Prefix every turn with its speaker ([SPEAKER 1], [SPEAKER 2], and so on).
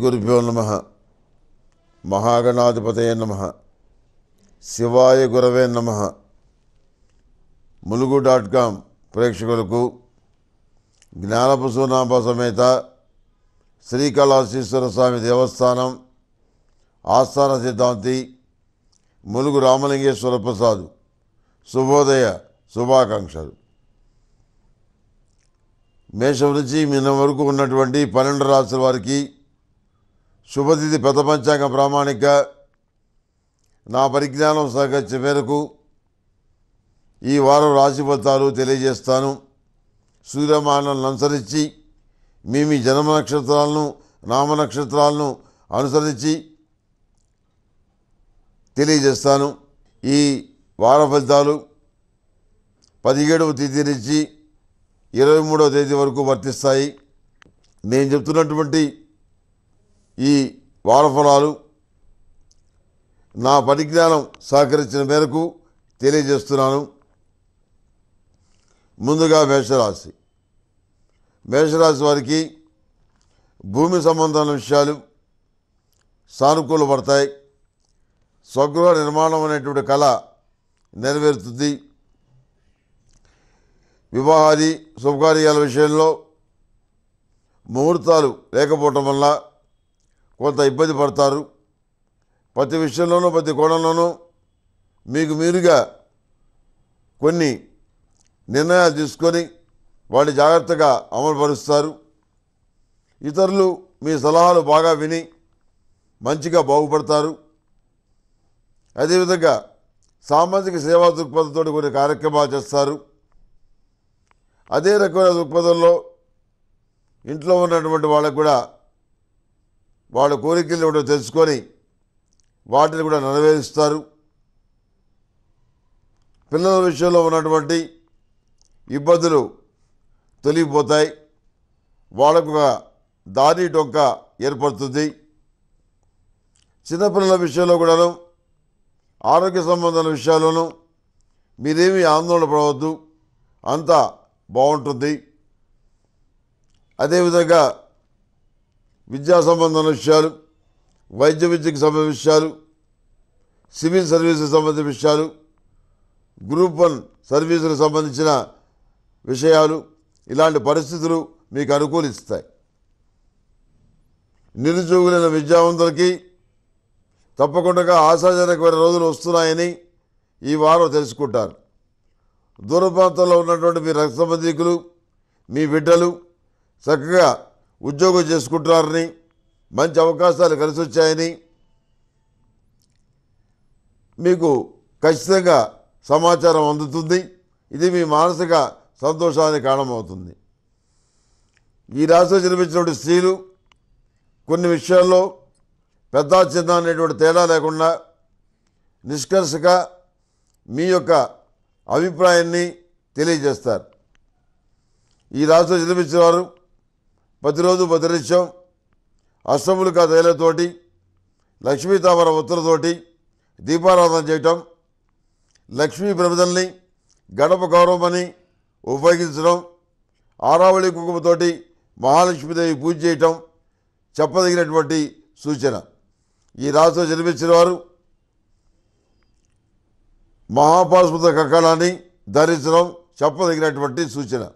[SPEAKER 1] శ్రీగురుభ్యో నమ మహాగణాధిపతయ నమ శివాయ గురవే నమ ములుగు డాట్ కామ్ ప్రేక్షకులకు జ్ఞానపుసూనాభ సమేత శ్రీకాళహస్తీశ్వర స్వామి దేవస్థానం ఆస్థాన సిద్ధాంతి ములుగు రామలింగేశ్వర ప్రసాద్ శుభోదయ శుభాకాంక్షలు మేషం నుంచి మీనం వరకు ఉన్నటువంటి పన్నెండు రాసుల వారికి శుభతిథి పెద్ద పంచాంగ ప్రామాణిక నా పరిజ్ఞానం సహకరించే మేరకు ఈ వారం రాశి ఫలితాలు తెలియజేస్తాను సూర్యమానాలను అనుసరించి మీ మీ జన్మ నక్షత్రాలను నామ నక్షత్రాలను అనుసరించి తెలియజేస్తాను ఈ వార ఫలితాలు పదిహేడవ తేదీ నుంచి ఇరవై మూడవ తేదీ వరకు వర్తిస్తాయి నేను చెప్తున్నటువంటి ఈ వారఫలాలు నా పరిజ్ఞానం సహకరించిన మేరకు తెలియజేస్తున్నాను ముందుగా మేషరాశి మేషరాశి వారికి భూమి సంబంధమైన విషయాలు సానుకూలపడతాయి స్వగృహ నిర్మాణం అనేటువంటి కళ నెరవేరుతుంది వివాహాది శుభకార్యాల విషయంలో ముహూర్తాలు లేకపోవటం వల్ల కొంత ఇబ్బంది పడతారు ప్రతి విషయంలోనూ ప్రతి కోణంలోనూ మీకు మీరుగా కొన్ని నిర్ణయాలు తీసుకొని వాళ్ళు జాగ్రత్తగా అమలుపరుస్తారు ఇతరులు మీ సలహాలు బాగా విని మంచిగా బాగుపడతారు అదేవిధంగా సామాజిక సేవా దృక్పథంతో కొన్ని కార్యక్రమాలు చేస్తారు అదే రకమైన దృక్పథంలో ఇంట్లో ఉన్నటువంటి వాళ్ళకు కూడా వాళ్ళ కోరికలు కూడా తెలుసుకొని వాటిని కూడా నెరవేరుస్తారు పిల్లల విషయంలో ఉన్నటువంటి ఇబ్బందులు తొలగిపోతాయి వాళ్ళకు దారి టొక్క ఏర్పడుతుంది చిన్నపిల్లల విషయంలో కూడాను ఆరోగ్య సంబంధాల విషయాల్లోనూ మీరేమీ ఆందోళన పడవద్దు అంతా బాగుంటుంది అదేవిధంగా విద్యా సంబంధమైన విషయాలు వైద్య విద్యకు సంబంధించిన విషయాలు సివిల్ సర్వీసులకు సంబంధించిన విషయాలు గ్రూప్ వన్ సర్వీసులకు సంబంధించిన విషయాలు ఇలాంటి పరిస్థితులు మీకు అనుకూలిస్తాయి నిరుద్యోగులైన విద్యావంతులకి తప్పకుండా ఆశాజనకమైన రోజులు వస్తున్నాయని ఈ వారం తెలుసుకుంటారు దూర ప్రాంతంలో ఉన్నటువంటి మీ రక్త మీ బిడ్డలు చక్కగా ఉద్యోగం చేసుకుంటున్నారని మంచి అవకాశాలు కలిసి వచ్చాయని మీకు ఖచ్చితంగా సమాచారం అందుతుంది ఇది మీ మానసిక సంతోషానికి కారణమవుతుంది ఈ రాశిలో జన్మించినటువంటి స్త్రీలు కొన్ని విషయాల్లో పెద్ద చిన్న అనేటువంటి తేడా లేకుండా నిష్కర్షగా మీ యొక్క అభిప్రాయాన్ని తెలియజేస్తారు ఈ రాశిలో జన్మించిన వారు ప్రతిరోజు భద్రశ్యం అష్టములు తైలతోటి లక్ష్మీ తామర ఉత్తరతోటి దీపారాధన చేయటం లక్ష్మీ ప్రభుదల్ని గడప గౌరవమని ఉపయోగించడం ఆరావళి కుంకుమతోటి మహాలక్ష్మీదేవి పూజ చేయటం చెప్పదగినటువంటి సూచన ఈ రాశిలో జన్మించిన వారు మహాపాస్మృత కక్కడాన్ని ధరించడం చెప్పదగినటువంటి సూచన